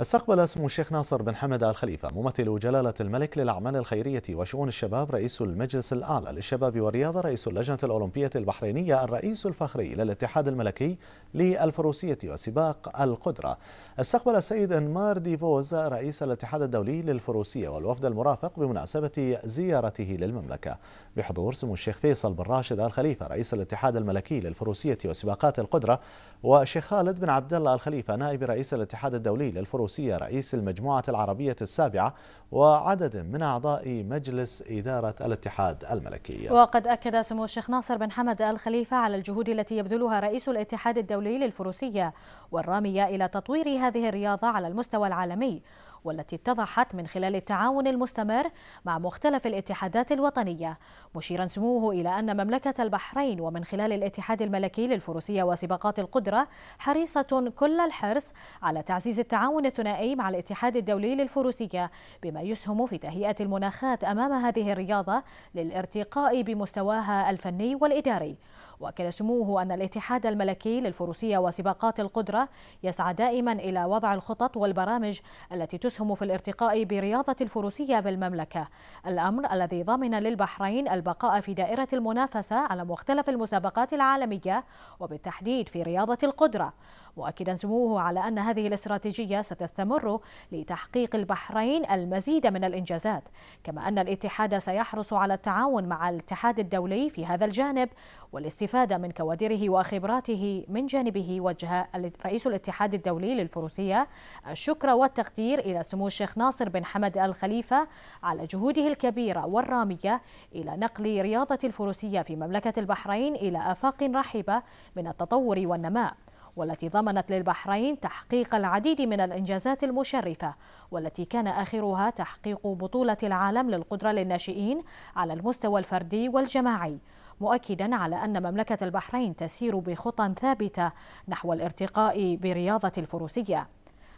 استقبل اسم الشيخ ناصر بن حمد آل خليفة ممثل جلالة الملك للأعمال الخيرية وشؤون الشباب رئيس المجلس الأعلى للشباب والرياضة رئيس اللجنة الأولمبية البحرينية الرئيس الفخري للاتحاد الملكي للفروسية وسباق القدرة استقبل السيد انمار ديفوز رئيس الاتحاد الدولي للفروسية والوفد المرافق بمناسبة زيارته للمملكة بحضور سمو الشيخ فيصل بن راشد آل خليفة رئيس الاتحاد الملكي للفروسية وسباقات القدرة والشيخ خالد بن عبد الله آل خليفة نائب رئيس الاتحاد الدولي للفروسية الروسية رئيس المجموعة العربية السابعة وعدد من أعضاء مجلس إدارة الاتحاد الملكي وقد أكد سمو الشيخ ناصر بن حمد الخليفة على الجهود التي يبذلها رئيس الاتحاد الدولي للفروسية والرامية إلى تطوير هذه الرياضة على المستوى العالمي والتي اتضحت من خلال التعاون المستمر مع مختلف الاتحادات الوطنية مشيرا سموه إلى أن مملكة البحرين ومن خلال الاتحاد الملكي للفروسية وسباقات القدرة حريصة كل الحرص على تعزيز التعاون الثنائي مع الاتحاد الدولي للفروسية بما يسهم في تهيئة المناخات أمام هذه الرياضة للارتقاء بمستواها الفني والإداري وأكد سموه أن الاتحاد الملكي للفروسية وسباقات القدرة يسعى دائما إلى وضع الخطط والبرامج التي تسهم في الارتقاء برياضة الفروسية بالمملكة الأمر الذي ضمن للبحرين البقاء في دائرة المنافسة على مختلف المسابقات العالمية وبالتحديد في رياضة القدرة مؤكدا سموه على أن هذه الاستراتيجية ستستمر لتحقيق البحرين المزيد من الإنجازات كما أن الاتحاد سيحرص على التعاون مع الاتحاد الدولي في هذا الجانب والاستفادة الاستفادة من كوادره وخبراته من جانبه وجه رئيس الاتحاد الدولي للفروسية الشكر والتقدير إلى سمو الشيخ ناصر بن حمد الخليفة على جهوده الكبيرة والرامية إلى نقل رياضة الفروسية في مملكة البحرين إلى آفاق رحبة من التطور والنماء والتي ضمنت للبحرين تحقيق العديد من الإنجازات المشرفة والتي كان آخرها تحقيق بطولة العالم للقدرة للناشئين على المستوى الفردي والجماعي مؤكدا على أن مملكة البحرين تسير بخطى ثابتة نحو الارتقاء برياضة الفروسية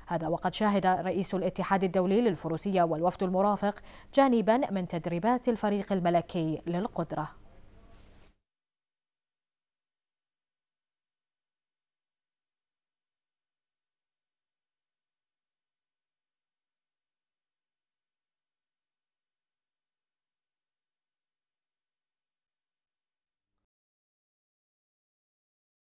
هذا وقد شاهد رئيس الاتحاد الدولي للفروسية والوفد المرافق جانبا من تدريبات الفريق الملكي للقدرة